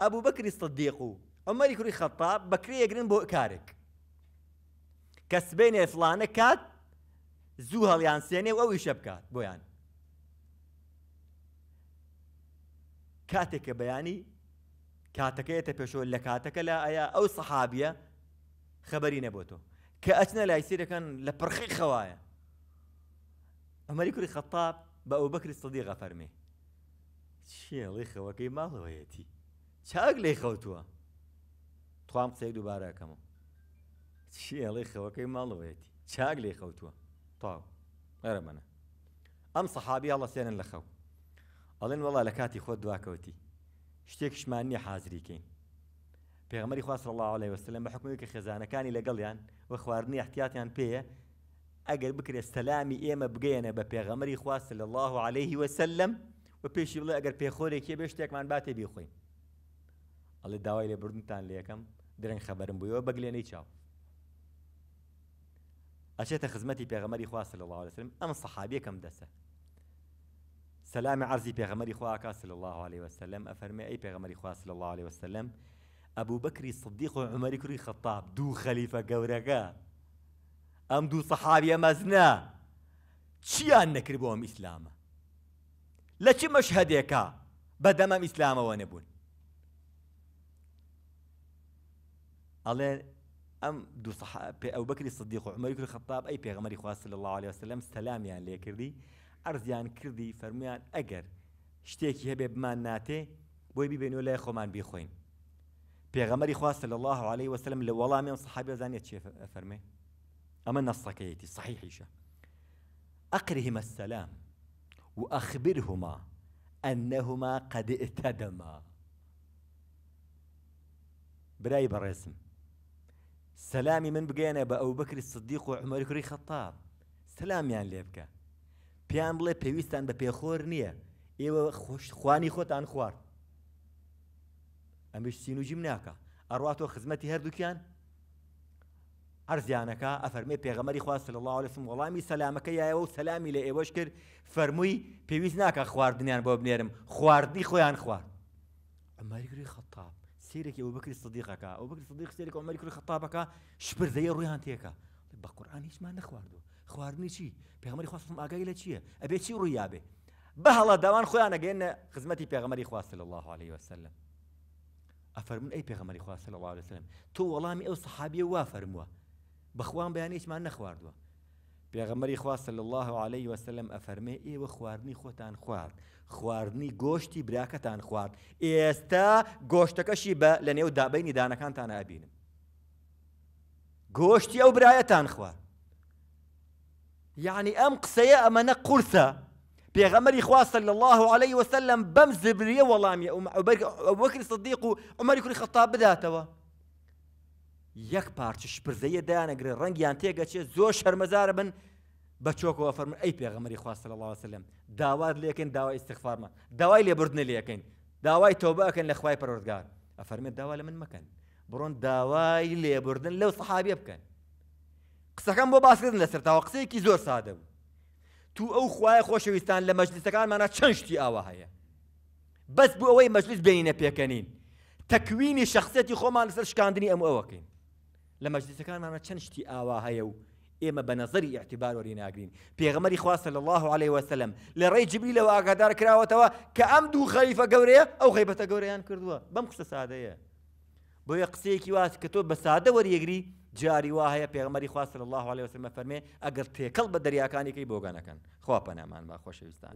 ابو بكر الصديق عمر كري خطاب بكري يقرن بو كارك كسبيني فلان كات زوها يعني سيني او يشبكات بو كاتك بياني كاتك ايتا بيشو لا كاتك لا ايا او صحابيه خبرين بوتو كاتنا لا يصير كان لبرخي خوايا عمر كري خطاب بأبو بكر الصديق فرمي شي الله يخوك ما هو يتي چاک لی خەوتووە توام قسەی دووبارەکەمەوە چیڵی خەوەکەی ماڵەوەیەتی چاک لی خەوتووە تاو ئەرە منە ئەم سەحابی هەڵە سێنن لە خەو ئەڵێن وڵا لە کاتی خۆت دواکەوتی شتێکشمانی حازریکەین پێغمەری خواست الله عليه وسلم بە حکومی کە خێزانەکانی لەگەڵیان و خواردنی احتیاتیان پێە ئەگەر بکرێت سەلامی ئێمە بگەێنە بە پێغەمەری خواست لە الله عليه وسلم و پێشی بڵێ ئەگەر پێخۆرێکی بێ شتێکمان باتێ بیخۆین ئەڵێ داوای لێبوردنتان لە یەکەم درەنگ خەبەرم بوویەوە بەگلێنەی چاو ئەچێتە خزمەتی پێغەمەری خوا صلی الله علیه وسلم ئەم صحابیەکەم دەسە سلام عرضی پێغەمەری خوا کا صلی الله علیه وسلم ئەفەرمێ ئەی پێغەمەری خوا صلی الله علیه وسلم ئەبوو بەکری صدیق و عمەری کوری خەتاب دوو خەلیفە گەورەکە ئەم دوو صحابیە مەزنە چیان نەکرد بۆم ئیسلامە لە چی مەشهدێکە بەدەمەم ئیسلامەوە نەبوون ئەڵێ ئەم دوو پێ ئەو بکری صدیق و عمەری خەتاب ئەی پێغمەری خواست صلى الله عليه وسلم سەلامیان لێکردی ئەرزیان کردی فرميان ئەگەر شتێکی هەبێ بمان ناتێ بۆی ببێنەوە لای خۆمان بیخۆین پێغەمەری خواست صلى الله عليه وسلم لە وەڵامیان سەحابی فرمي اما فەرمێ ئەمە صحيح ايشا اقرهما السلام وأخبرهما أنهما قد اتدما براي برسم سەلامی من بگەێنە بە ئەو بکری سدیق و عمەرکری خەتاب سەلامیان لێ بکە پێیان بڵێ پێویستان بە پێخۆر نییە ئێوە خوانی خۆتان خوارد ئەمیش سین و جیم ناکە ئەڕاتۆ خزمەتی هەردووکیان ئەرزیانەکە ئەفەرمێ پێغەمەری خواست لە الله لەسم وەڵامی سەلامەکە یایەوە و سەلامی لە ئێوەش کرد فەرمووی پێویست ناکە خواردنیان بۆ بنێرم خواردنی خۆیان خوارد ئەمەریگری خەتاب سیرێکی ئەو بکری سەدیقەکە ئەو بکری سەدیق سێک ئەمەری کوری خەتابەکە شپردەیە ڕویان تێکە بە قورآان هیچمان نەخواردو خواردنی چی پێغمەری خواستم ئاگای لە چییە ئەبێ چی ڕوویابێ بەهڵا داوان خۆیان ئەگەێنە خزمەتی پێغمەری خواستە لە الله عليه وسلم ئەفەرمون ئەی پێغمەری خواستە لە الله وسلم تۆ وەڵامی ئەو سەحابیە وا فەرمووە بەخوان بەیان هیچمان نەخواردووە پێغەمەری خواستە لە الله عليه وسلم ئەفەرمێ ئێوە خواردنی خۆتان خوارد خواردنی گۆشتی براکەتان خوارد ئێستا گۆشتەکەشی بە لە نێو دابینی دانەکانتان ئابینم گۆشتی ئەو برایەتان خوارد یعنی ئەم قسەیە ئەمەنە قورسە پێغەمەری خواستە صلى الله عليه وسلم بەم زبریە وەڵامی ئەو بەکر صدیق و عمەری کوری خەتا بداتەوە یەک پارچە شپرزەیە دایانەگرێ ڕەنگیان تێگەچێ زۆر شەرمەزارە بن بە چۆکەوە فەرم ئەی پێغەمەری خواستە لە لاسلم داوات لەکەن داوای استخفارمە داوای لێبردنە لەکەین داوای تۆبەکەن لە خوای پەرۆردگار ئەفەرمێت داوا لە من مەکەن بڕۆن داوای لێبردن لەو سەحابێ بکەن قسەکەم بۆ باسکردن لەسەر تاوە قسەیەکی زۆر سادە بوو تو ئەو خوای خۆشەویستان لە مەجلیسەکانمانە چەند شتی ئاوا هەیە بەس بوو ئەوەی مەجلیس بینینە پێکەنین تەکوینی شخصەتی خۆمان لەسەر شکاندنی ئەم ئەوەکەین لە مەجلیسەکانمانە چەند شتی ئاوا هەیە و ئێمە بە نظری یاحتیبار وەری ناگرین پێغەمەری خواستە لە الله عليه وسلم لە ڕێ جبری لەوە ئاگادار کراوەتەوە کە ئەم دوو خەریفە گەورەیە ئەو غیبەتە گەورەیان کردووە بەم قسە سادەیە بۆ یە قسەیەکی واز کە تۆ بە سادە وەریەگری جاری وا هەیە پێغمەری خواستە لە الله عليه وسلمە فەرمێ ئەگەر تێکەڵ بە دەریاکانیەکەی بۆگانەکەن خوا پەنامان با خۆشەویستان.